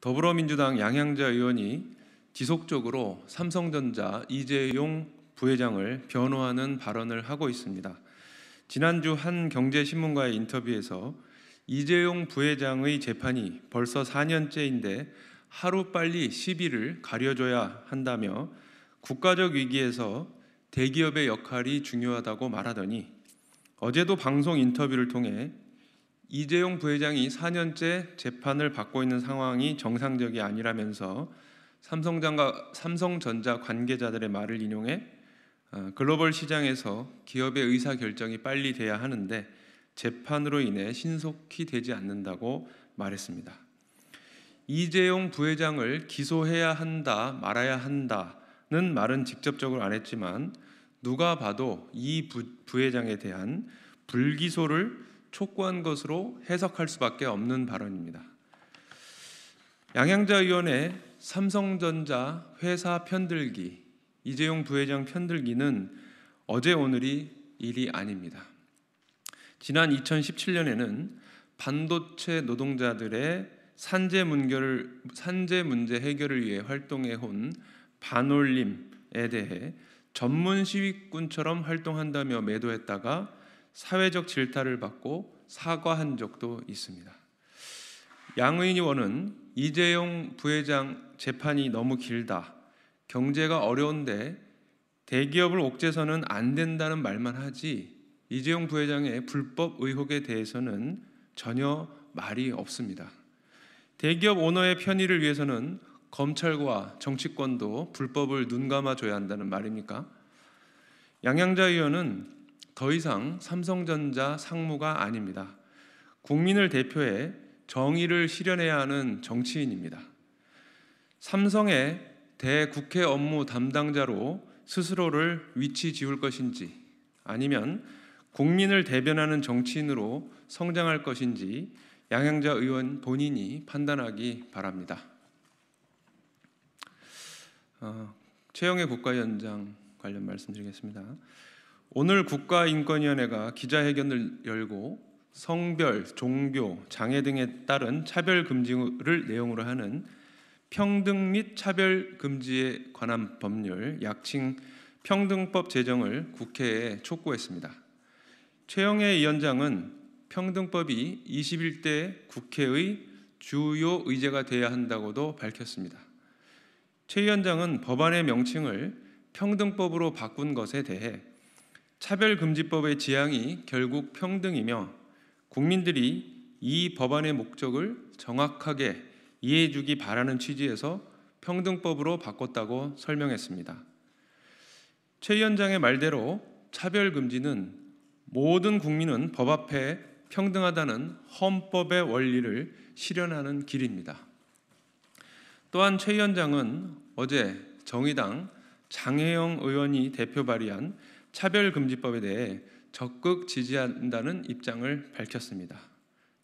더불어민주당 양향자 의원이 지속적으로 삼성전자 이재용 부회장을 변호하는 발언을 하고 있습니다. 지난주 한 경제신문과의 인터뷰에서 이재용 부회장의 재판이 벌써 4년째인데 하루빨리 시비를 가려줘야 한다며 국가적 위기에서 대기업의 역할이 중요하다고 말하더니 어제도 방송 인터뷰를 통해 이재용 부회장이 4년째 재판을 받고 있는 상황이 정상적이 아니라면서 삼성전자, 삼성전자 관계자들의 말을 인용해 어, 글로벌 시장에서 기업의 의사 결정이 빨리 돼야 하는데 재판으로 인해 신속히 되지 않는다고 말했습니다. 이재용 부회장을 기소해야 한다, 말아야 한다는 말은 직접적으로 안 했지만 누가 봐도 이 부, 부회장에 대한 불기소를 촉구한 것으로 해석할 수밖에 없는 발언입니다. 양양자위원회 삼성전자 회사 편들기 이재용 부회장 편들기는 어제 오늘이 일이 아닙니다. 지난 2017년에는 반도체 노동자들의 산재 문결 산재 문제 해결을 위해 활동해 온 반올림에 대해 전문 시위꾼처럼 활동한다며 매도했다가 사회적 질타를 받고 사과한 적도 있습니다. 양의원은 이재용 부회장 재판이 너무 길다. 경제가 어려운데 대기업을 옥죄서는 안 된다는 말만 하지 이재용 부회장의 불법 의혹에 대해서는 전혀 말이 없습니다. 대기업 오너의 편의를 위해서는 검찰과 정치권도 불법을 눈감아 줘야 한다는 말입니까? 양양자 의원은 더 이상 삼성전자 상무가 아닙니다. 국민을 대표해 정의를 실현해야 하는 정치인입니다. 삼성의 대국회 업무 담당자로 스스로를 위치 지울 것인지 아니면 국민을 대변하는 정치인으로 성장할 것인지 양양자 의원 본인이 판단하기 바랍니다. 어, 최영애 국가위원장 관련 말씀드리겠습니다. 오늘 국가인권위원회가 기자회견을 열고 성별, 종교, 장애 등에 따른 차별 금지를 내용으로 하는 평등 및 차별 금지에 관한 법률, 약칭 평등법 제정을 국회에 촉구했습니다. 최영애 위원장은 평등법이 21대 국회의 주요 의제가 되어야 한다고도 밝혔습니다. 최 위원장은 법안의 명칭을 평등법으로 바꾼 것에 대해 차별금지법의 지향이 결국 평등이며 국민들이 이 법안의 목적을 정확하게 이해해주기 바라는 취지에서 평등법으로 바꿨다고 설명했습니다. 최 위원장의 말대로 차별금지는 모든 국민은 법 앞에 평등하다는 헌법의 원리를 실현하는 길입니다. 또한 최 위원장은 어제 정의당 장혜영 의원이 대표 발의한 차별금지법에 대해 적극 지지한다는 입장을 밝혔습니다.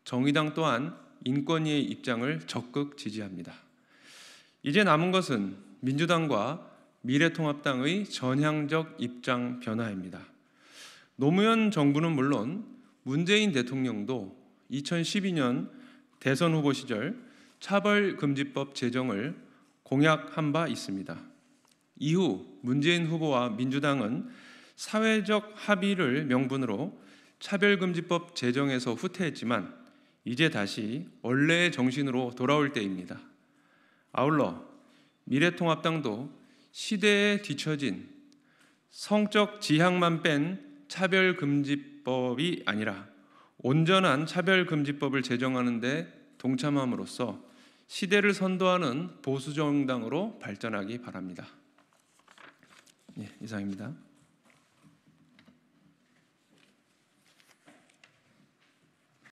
정의당 또한 인권위의 입장을 적극 지지합니다. 이제 남은 것은 민주당과 미래통합당의 전향적 입장 변화입니다. 노무현 정부는 물론 문재인 대통령도 2012년 대선 후보 시절 차벌금지법 제정을 공약한 바 있습니다. 이후 문재인 후보와 민주당은 사회적 합의를 명분으로 차별금지법 제정에서 후퇴했지만 이제 다시 원래의 정신으로 돌아올 때입니다. 아울러 미래통합당도 시대에 뒤처진 성적 지향만 뺀 차별금지법이 아니라 온전한 차별금지법을 제정하는데 동참함으로써 시대를 선도하는 보수정당으로 발전하기 바랍니다. 예, 이상입니다.